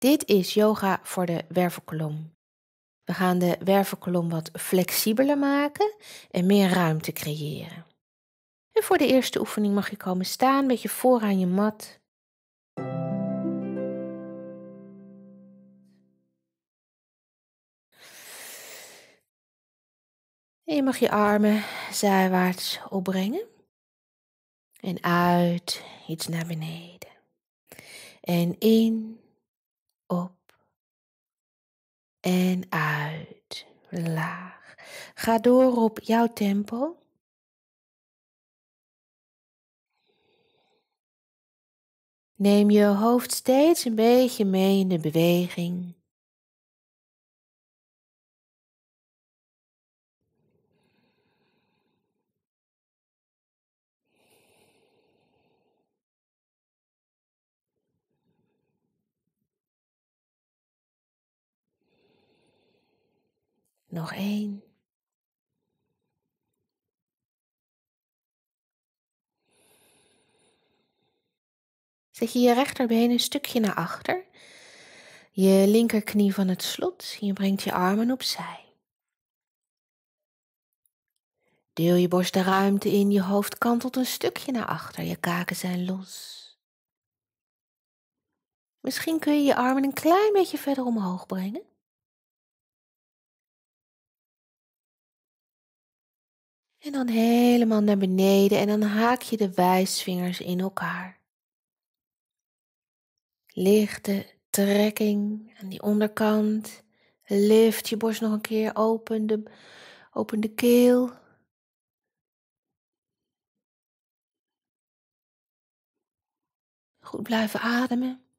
Dit is yoga voor de wervelkolom. We gaan de wervelkolom wat flexibeler maken en meer ruimte creëren. En voor de eerste oefening mag je komen staan, je voor aan je mat. En je mag je armen zijwaarts opbrengen. En uit, iets naar beneden. En in op en uit, laag. Ga door op jouw tempo. Neem je hoofd steeds een beetje mee in de beweging. Nog één. Zet je je rechterbeen een stukje naar achter. Je linkerknie van het slot. Je brengt je armen opzij. Deel je borst de ruimte in. Je hoofd kantelt een stukje naar achter. Je kaken zijn los. Misschien kun je je armen een klein beetje verder omhoog brengen. En dan helemaal naar beneden en dan haak je de wijsvingers in elkaar. Lichte trekking aan die onderkant. Lift je borst nog een keer, open de, open de keel. Goed blijven ademen.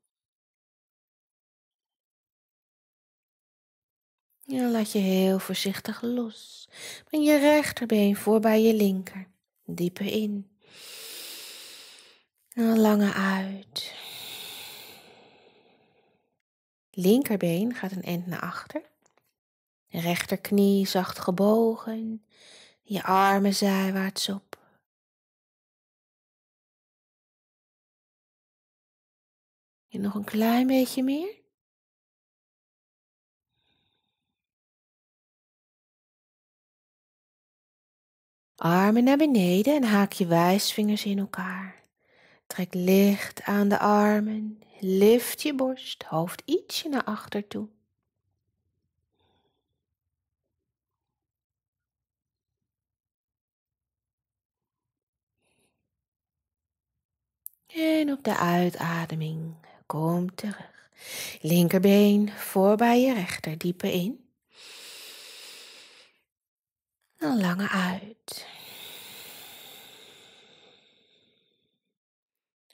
Je laat je heel voorzichtig los. Breng je rechterbeen voor bij je linker. Dieper in. En een lange uit. Linkerbeen gaat een eind naar achter. Rechterknie zacht gebogen. Je armen zijwaarts op. En nog een klein beetje meer. Armen naar beneden en haak je wijsvingers in elkaar. Trek licht aan de armen. Lift je borst, hoofd ietsje naar achter toe. En op de uitademing kom terug. Linkerbeen voorbij je rechter, diepe in. Een lange uit.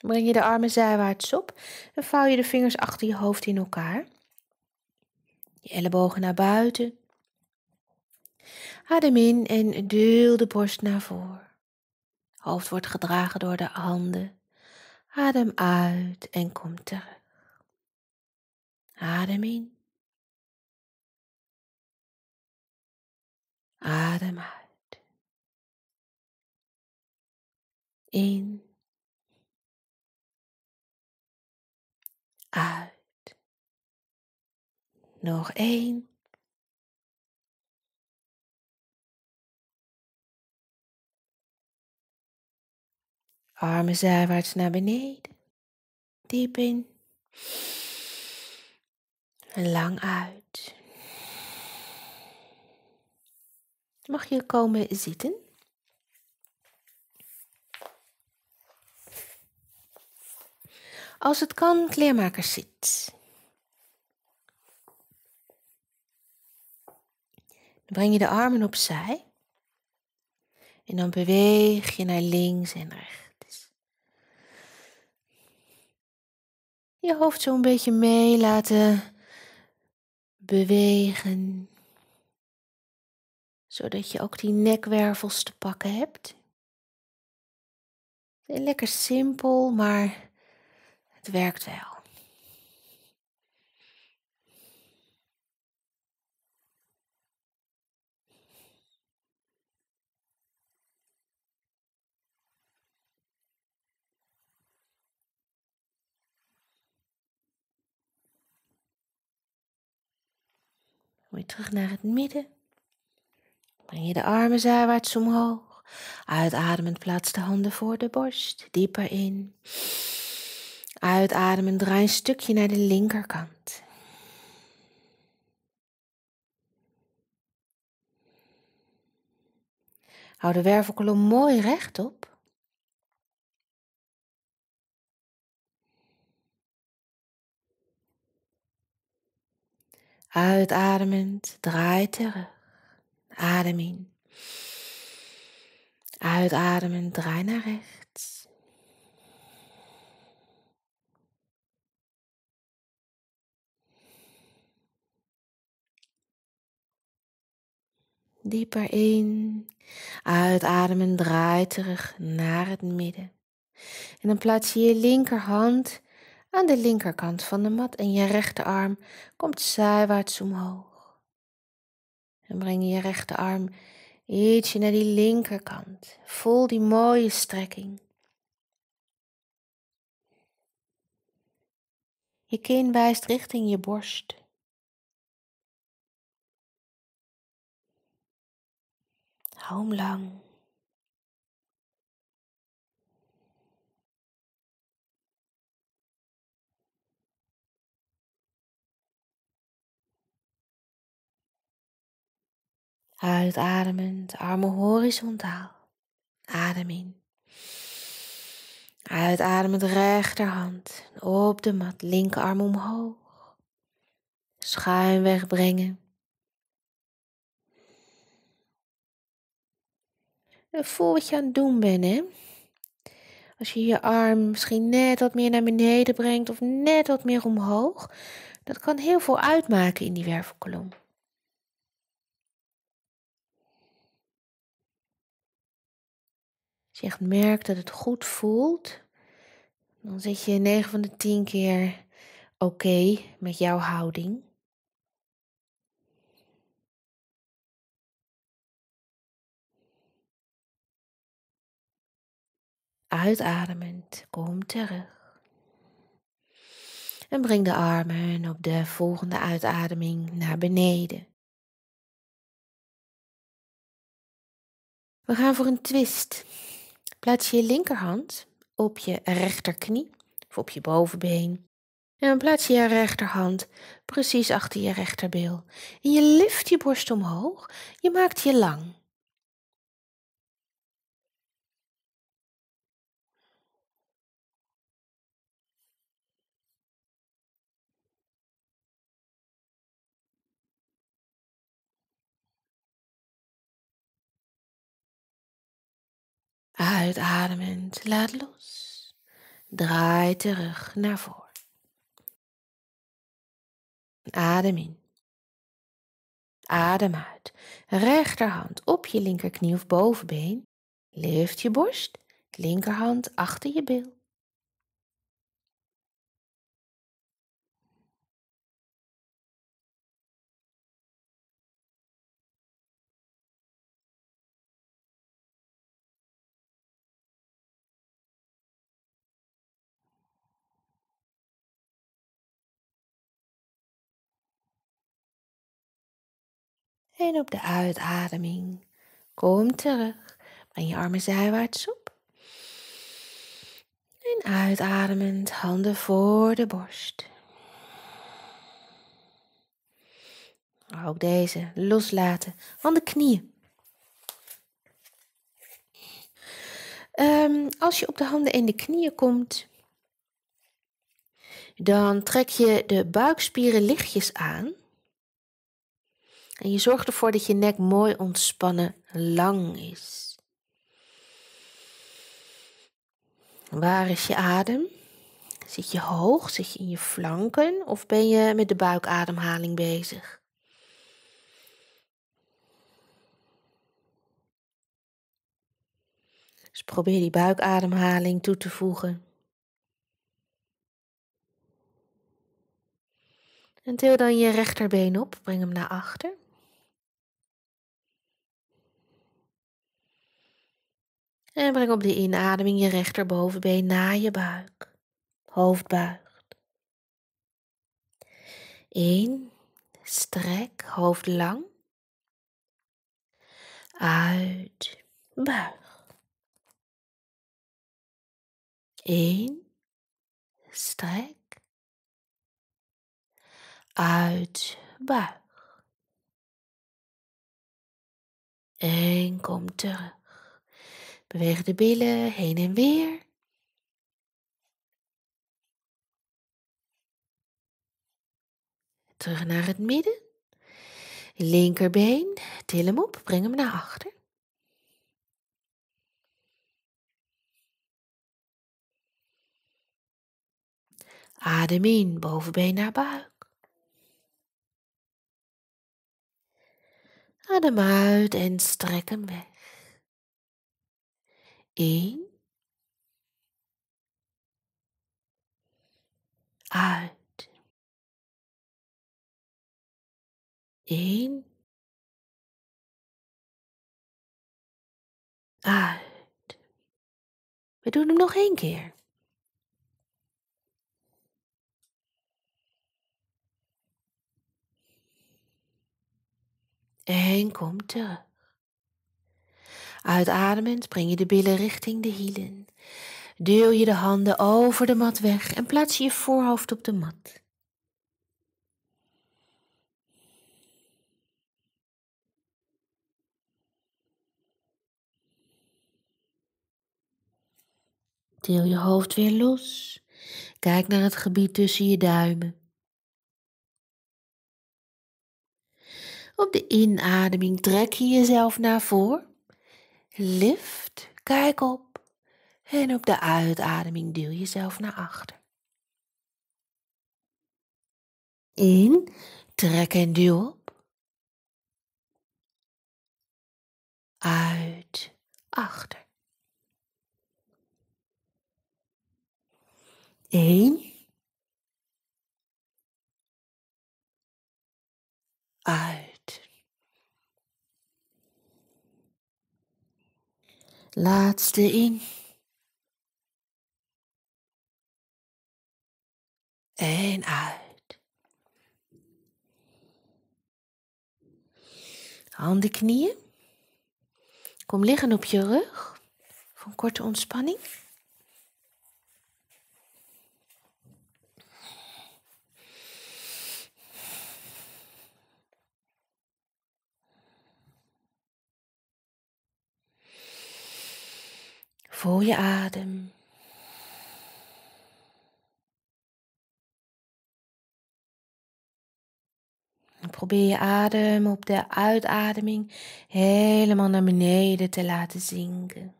Breng je de armen zijwaarts op en vouw je de vingers achter je hoofd in elkaar. Je ellebogen naar buiten. Adem in en duw de borst naar voren. Hoofd wordt gedragen door de handen. Adem uit en kom terug. Adem in. Adem uit. In. Uit. Nog één. Armen zijwaarts naar beneden. Diep in. En lang uit. Mag je komen zitten? Als het kan, kleermakers zit. Dan breng je de armen opzij. En dan beweeg je naar links en rechts. Je hoofd zo een beetje mee laten bewegen zodat je ook die nekwervels te pakken hebt. Lekker simpel, maar het werkt wel. Weer terug naar het midden. Breng je de armen zijwaarts omhoog. Uitademend plaats de handen voor de borst, dieper in. Uitademend draai een stukje naar de linkerkant. Hou de wervelkolom mooi rechtop. Uitademend draai terug. Adem in. Uitademen, draai naar rechts. Dieper in. Uitademen, draai terug naar het midden. En dan plaats je je linkerhand aan de linkerkant van de mat en je rechterarm komt zijwaarts omhoog. En breng je rechterarm ietsje naar die linkerkant. Voel die mooie strekking. Je kin wijst richting je borst. Hou hem lang. Uitademend, armen horizontaal. Adem in. Uitademend rechterhand op de mat, linkerarm omhoog. Schuin wegbrengen. voel wat je aan het doen bent, hè? Als je je arm misschien net wat meer naar beneden brengt of net wat meer omhoog, dat kan heel veel uitmaken in die wervelkolom. Als je echt merkt dat het goed voelt, dan zit je 9 van de 10 keer oké met jouw houding. Uitademend, kom terug. En breng de armen op de volgende uitademing naar beneden. We gaan voor een twist. Plaats je linkerhand op je rechterknie of op je bovenbeen. En dan plaats je je rechterhand precies achter je rechterbeel. En je lift je borst omhoog. Je maakt je lang. Uitademend, laat los. Draai terug naar voren. Adem in. Adem uit. Rechterhand op je linkerknie of bovenbeen. Lift je borst. Linkerhand achter je beeld. En op de uitademing, kom terug. Breng je armen zijwaarts op. En uitademend, handen voor de borst. Ook deze loslaten van de knieën. Ehm, als je op de handen en de knieën komt, dan trek je de buikspieren lichtjes aan. En je zorgt ervoor dat je nek mooi ontspannen lang is. Waar is je adem? Zit je hoog? Zit je in je flanken? Of ben je met de buikademhaling bezig? Dus probeer die buikademhaling toe te voegen. En til dan je rechterbeen op, breng hem naar achter. En breng op de inademing je rechterbovenbeen naar je buik. Hoofd buigt. In. Strek. Hoofd lang. Uit. Buig. In. Strek. Uit. Buig. En kom terug. Beweeg de billen heen en weer. Terug naar het midden. Linkerbeen, til hem op, breng hem naar achter. Adem in, bovenbeen naar buik. Adem uit en strek hem weg. 1, uit. 1, uit. We doen hem nog één keer. En kom terug. Uitademend breng je de billen richting de hielen. Duw je de handen over de mat weg en plaats je je voorhoofd op de mat. Deel je hoofd weer los. Kijk naar het gebied tussen je duimen. Op de inademing trek je jezelf naar voren. Lift, kijk op en op de uitademing duw jezelf naar achter. In, trek en duw op. Uit, achter. In. Uit. Laatste in. En uit. Handen, knieën. Kom liggen op je rug voor een korte ontspanning. Voel je adem. probeer je adem op de uitademing helemaal naar beneden te laten zinken.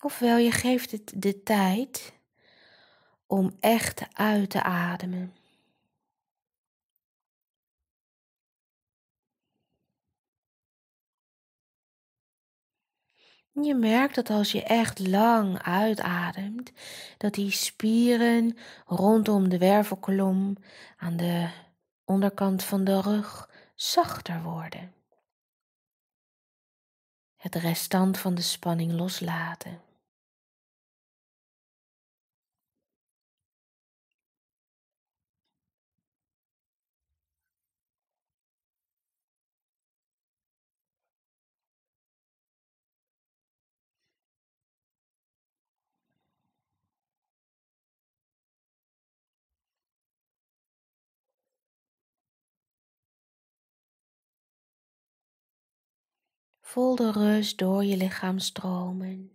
Ofwel, je geeft het de tijd om echt uit te ademen. Je merkt dat als je echt lang uitademt, dat die spieren rondom de wervelkolom aan de onderkant van de rug zachter worden. Het restant van de spanning loslaten. Voel de rust door je lichaam stromen.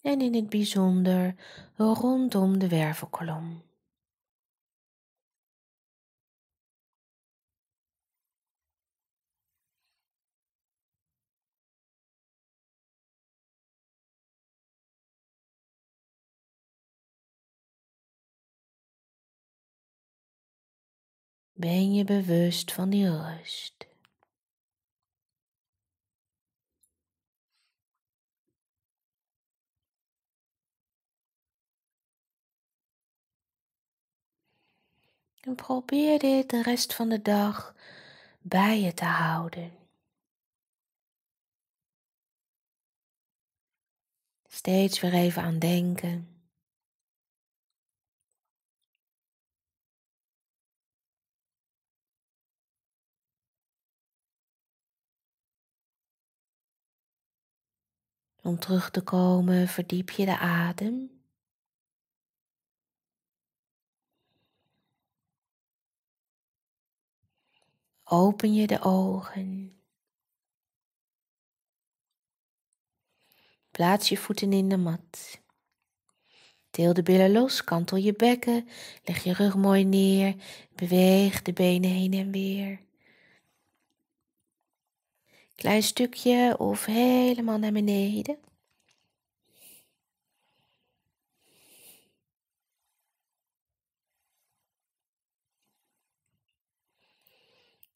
En in het bijzonder rondom de wervelkolom. ben je bewust van die rust. probeer dit de rest van de dag bij je te houden. Steeds weer even aan denken. Om terug te komen verdiep je de adem. open je de ogen. Plaats je voeten in de mat. Deel de billen los, kantel je bekken, leg je rug mooi neer, beweeg de benen heen en weer. Klein stukje of helemaal naar beneden.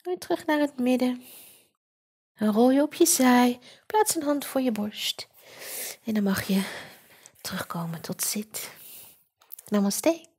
Weer terug naar het midden. Dan rol je op je zij. Plaats een hand voor je borst. En dan mag je terugkomen tot zit. Namaste.